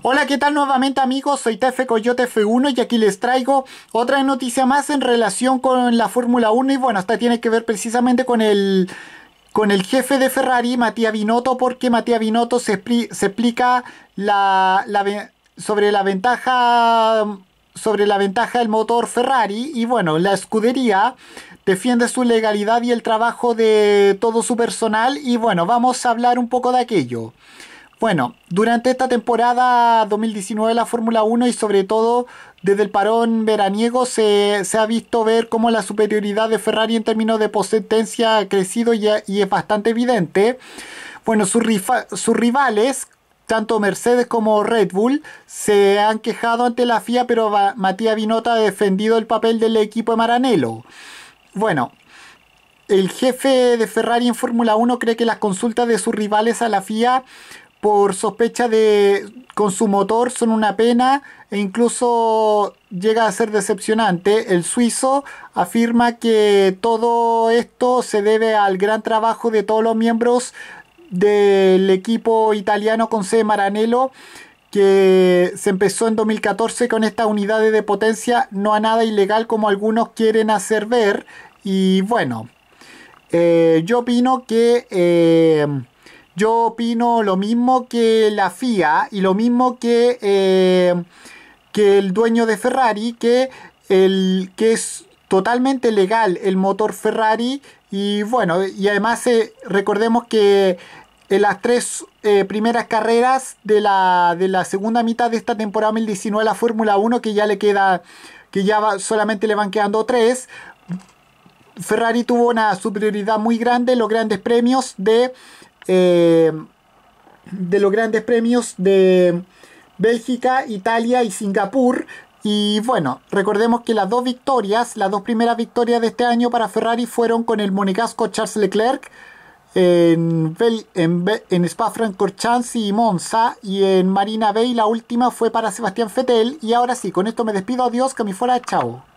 Hola, ¿qué tal nuevamente amigos? Soy Tefe Coyote F1 y aquí les traigo otra noticia más en relación con la Fórmula 1 y bueno, esta tiene que ver precisamente con el con el jefe de Ferrari, Matías Binotto, porque Matías Binotto se, explica sobre la ventaja sobre la ventaja del motor Ferrari y bueno, la escudería defiende su legalidad y el trabajo de todo su personal y bueno, vamos a hablar un poco de aquello. Bueno, durante esta temporada 2019 de la Fórmula 1 y sobre todo desde el parón veraniego se, ha visto ver cómo la superioridad de Ferrari en términos de potencia ha crecido y, y es bastante evidente. Bueno, sus, sus rivales, tanto Mercedes como Red Bull, se han quejado ante la FIA, pero Matías vinota ha defendido el papel del equipo de Maranello. Bueno, el jefe de Ferrari en Fórmula 1 cree que las consultas de sus rivales a la FIA por sospecha de con su motor son una pena e incluso llega a ser decepcionante. El suizo afirma que todo esto se debe al gran trabajo de todos los miembros del equipo italiano con C. Maranello que se empezó en 2014 con estas unidades de potencia no a nada ilegal como algunos quieren hacer ver y bueno eh, yo opino que eh, yo opino lo mismo que la FIA y lo mismo que, eh, que el dueño de Ferrari, que, el, que es totalmente legal el motor Ferrari y bueno, y además eh, recordemos que en las tres eh, primeras carreras de la, de la segunda mitad de esta temporada 2019 la Fórmula 1 que ya le queda que ya solamente le van quedando tres Ferrari tuvo una superioridad muy grande en los grandes premios de eh, de los grandes premios de Bélgica, Italia y Singapur. Y bueno, recordemos que las dos victorias, las dos primeras victorias de este año para Ferrari fueron con el monegasco Charles Leclerc en, en, Spa-Francorchamps y Monza y en Marina Bay la última fue para Sebastián Fettel y ahora sí, con esto me despido, adiós, que me fuera, chao.